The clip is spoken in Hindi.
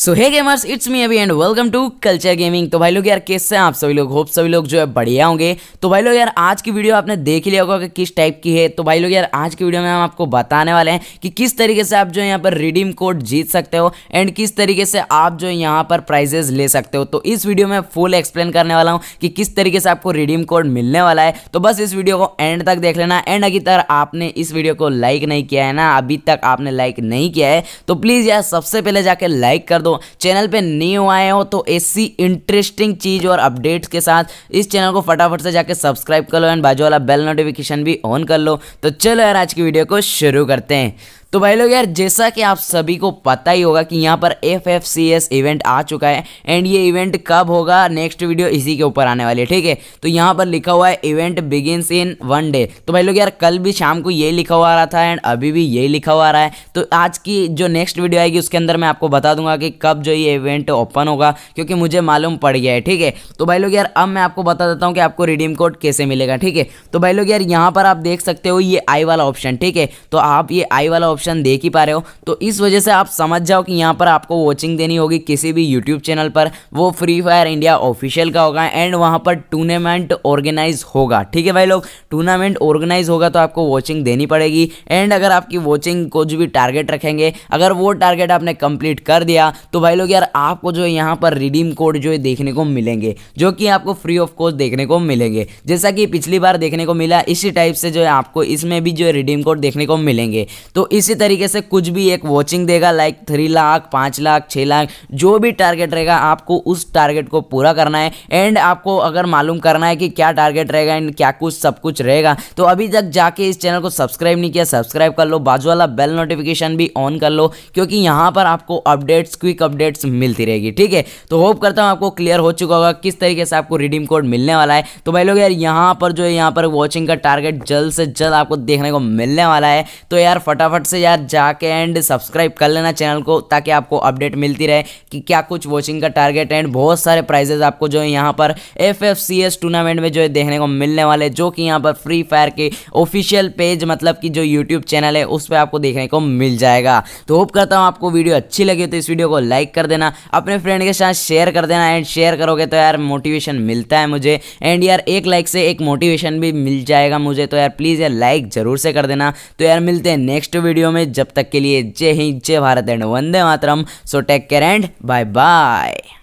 so hey gamers it's me Abhi and welcome to Culture Gaming तो भाई लोग यार कैसे हैं आप सभी लोग होप सभी लोग जो है बढ़िया होंगे तो भाई लोग यार आज की वीडियो आपने देख लिया होगा कि किस टाइप की है तो भाई लोग यार आज की वीडियो में हम आपको बताने वाले हैं कि किस तरीके से आप जो है यहाँ पर रिडीम कोड जीत सकते हो एंड किस तरीके से आप जो है यहाँ पर प्राइजेज ले सकते हो तो इस वीडियो में फुल एक्सप्लेन करने वाला हूँ कि किस तरीके से आपको रिडीम कोड मिलने वाला है तो बस इस वीडियो को एंड तक देख लेना एंड अभी तक आपने इस वीडियो को लाइक नहीं किया है ना अभी तक आपने लाइक नहीं किया है तो प्लीज़ यार सबसे पहले जाके लाइक कर दो चैनल पे न्यू आए हो तो ऐसी इंटरेस्टिंग चीज़ और अपडेट्स के साथ इस चैनल को फटाफट से जाके सब्सक्राइब कर लो एंड बाजू वाला बेल नोटिफिकेशन भी ऑन कर लो तो चलो यार आज की वीडियो को शुरू करते हैं तो भाई लोग यार जैसा कि आप सभी को पता ही होगा कि यहाँ पर F F C S event आ चुका है एंड ये इवेंट कब होगा नेक्स्ट वीडियो इसी के ऊपर आने वाली है ठीक है तो यहाँ पर लिखा हुआ है event begins in one day तो भाई लोग यार कल भी शाम को ये लिखा हुआ आ रहा था एंड अभी भी यही लिखा हुआ आ रहा है तो आज की जो नेक्स्ट वीडियो आएगी उसके अंदर मैं आपको बता दूंगा कि कब जो ये इवेंट ओपन होगा क्योंकि मुझे मालूम पड़ गया है ठीक है तो भाई लोग यार अब मैं आपको बता देता हूँ कि आपको रिडीम कोड कैसे मिलेगा ठीक है तो भाई लोग यार यहाँ पर आप देख सकते हो ये आई वाला ऑप्शन ठीक है तो आप ये आई वाला ऑप्शन ऑप्शन देख ही पा रहे हो तो इस वजह से आप समझ जाओ कि यहाँ पर आपको वॉचिंग देनी होगी किसी भी यूट्यूब चैनल पर वो फ्री फायर इंडिया ऑफिशियल का होगा एंड वहाँ पर टूर्नामेंट ऑर्गेनाइज होगा ठीक है भाई लोग टूर्नामेंट ऑर्गेनाइज होगा तो आपको वॉचिंग देनी पड़ेगी एंड अगर आपकी वॉचिंग को जो भी टारगेट रखेंगे अगर वो टारगेट आपने कंप्लीट कर दिया तो भाई लोग यार आपको जो यहाँ पर रिडीम कोड जो है देखने को मिलेंगे जो कि आपको फ्री ऑफ कॉस्ट देखने को मिलेंगे जैसा कि पिछली बार देखने को मिला इसी टाइप से जो है आपको इसमें भी जो है रिडीम कोड देखने को मिलेंगे तो इसी इसी तरीके से कुछ भी एक वॉचिंग देगा लाइक थ्री लाख पाँच लाख छः लाख जो भी टारगेट रहेगा आपको उस टारगेट को पूरा करना है एंड आपको अगर मालूम करना है कि क्या टारगेट रहेगा एंड क्या कुछ सब कुछ रहेगा तो अभी तक जाके इस चैनल को सब्सक्राइब नहीं किया सब्सक्राइब कर लो बाजू वाला बेल नोटिफिकेशन भी ऑन कर लो क्योंकि यहाँ पर आपको अपडेट्स क्विक अपडेट्स मिलती रहेगी ठीक है तो होप करता हूँ आपको क्लियर हो चुका होगा किस तरीके से आपको रिडीम कोड मिलने वाला है तो भाई लोग यार यहाँ पर जो है यहाँ पर वॉचिंग का टारगेट जल्द से जल्द आपको देखने को मिलने वाला है तो यार फटाफट से यार जाके एंड सब्सक्राइब कर लेना चैनल को ताकि आपको अपडेट मिलती रहे कि क्या कुछ वॉचिंग का टारगेट एंड बहुत सारे प्राइजेज आपको जो है यहाँ पर F F C S tournament में जो है देखने को मिलने वाले जो कि यहाँ पर फ्री फायर के ऑफिशियल पेज मतलब कि जो यूट्यूब चैनल है उस पर आपको देखने को मिल जाएगा तो होप करता हूँ आपको वीडियो अच्छी लगी तो इस वीडियो को लाइक कर देना अपने फ्रेंड के साथ शेयर कर देना एंड शेयर करोगे तो यार मोटिवेशन मिलता है मुझे एंड यार एक लाइक से एक मोटिवेशन भी मिल जाएगा मुझे तो यार प्लीज़ यार लाइक ज़रूर से कर देना तो यार मिलते हैं नेक्स्ट वीडियो वीडियो में जब तक के लिए जय हिंद जय भारत एंड वंदे मातरम so take care and bye bye